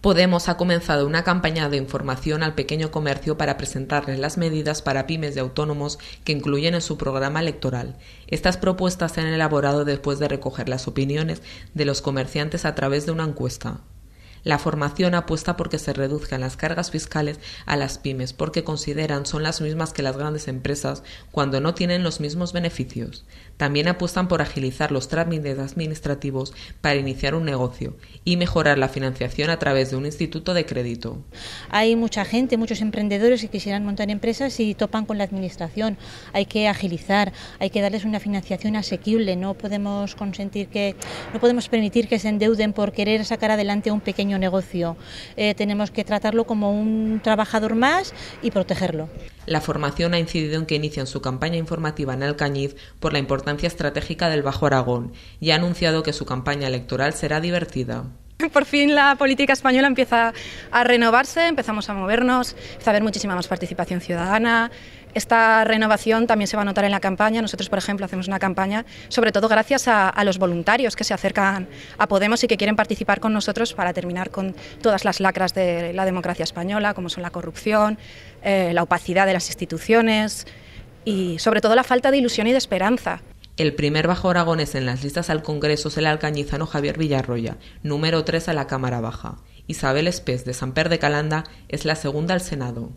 Podemos ha comenzado una campaña de información al pequeño comercio para presentarles las medidas para pymes de autónomos que incluyen en su programa electoral. Estas propuestas se han elaborado después de recoger las opiniones de los comerciantes a través de una encuesta. La formación apuesta porque se reduzcan las cargas fiscales a las pymes, porque consideran son las mismas que las grandes empresas cuando no tienen los mismos beneficios. También apuestan por agilizar los trámites administrativos para iniciar un negocio y mejorar la financiación a través de un instituto de crédito. Hay mucha gente, muchos emprendedores que quisieran montar empresas y topan con la administración. Hay que agilizar, hay que darles una financiación asequible. No podemos consentir que, no podemos permitir que se endeuden por querer sacar adelante un pequeño negocio. Eh, tenemos que tratarlo como un trabajador más y protegerlo. La formación ha incidido en que inician su campaña informativa en Alcañiz por la importancia estratégica del Bajo Aragón y ha anunciado que su campaña electoral será divertida. Por fin la política española empieza a renovarse, empezamos a movernos, a haber muchísima más participación ciudadana, esta renovación también se va a notar en la campaña. Nosotros, por ejemplo, hacemos una campaña, sobre todo gracias a, los voluntarios que se acercan a Podemos y que quieren participar con nosotros para terminar con todas las lacras de la democracia española, como son la corrupción, eh, la opacidad de las instituciones y, sobre todo, la falta de ilusión y de esperanza. El primer bajo aragones en las listas al Congreso es el alcañizano Javier Villarroya, número 3 a la Cámara Baja. Isabel Espés, de San Per de Calanda, es la segunda al Senado.